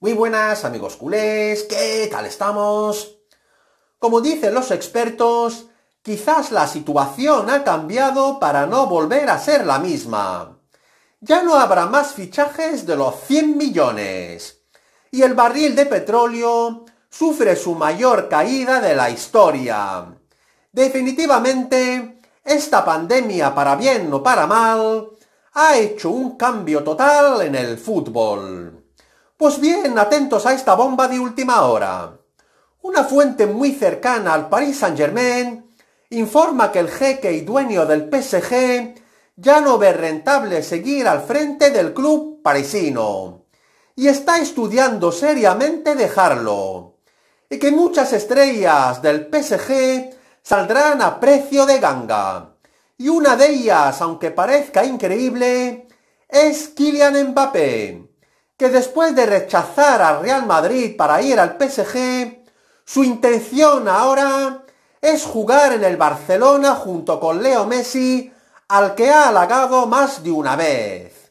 Muy buenas amigos culés, ¿qué tal estamos? Como dicen los expertos, quizás la situación ha cambiado para no volver a ser la misma. Ya no habrá más fichajes de los 100 millones. Y el barril de petróleo sufre su mayor caída de la historia. Definitivamente, esta pandemia, para bien o para mal, ha hecho un cambio total en el fútbol. Pues bien, atentos a esta bomba de última hora. Una fuente muy cercana al Paris Saint-Germain informa que el jeque y dueño del PSG ya no ve rentable seguir al frente del club parisino y está estudiando seriamente dejarlo y que muchas estrellas del PSG saldrán a precio de ganga. Y una de ellas, aunque parezca increíble, es Kylian Mbappé, que después de rechazar al Real Madrid para ir al PSG, su intención ahora es jugar en el Barcelona junto con Leo Messi, al que ha halagado más de una vez.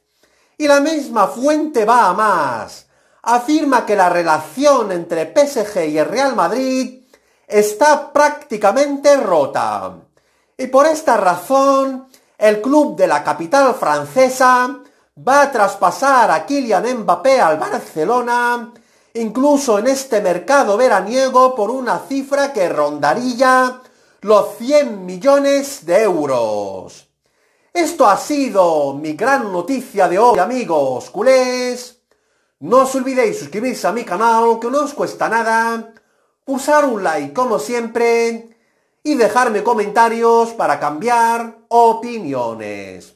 Y la misma fuente va a más. Afirma que la relación entre PSG y el Real Madrid está prácticamente rota. Y por esta razón, el club de la capital francesa va a traspasar a Kylian Mbappé al Barcelona, incluso en este mercado veraniego por una cifra que rondaría los 100 millones de euros. Esto ha sido mi gran noticia de hoy, amigos culés. No os olvidéis suscribirse a mi canal, que no os cuesta nada, usar un like como siempre y dejarme comentarios para cambiar opiniones.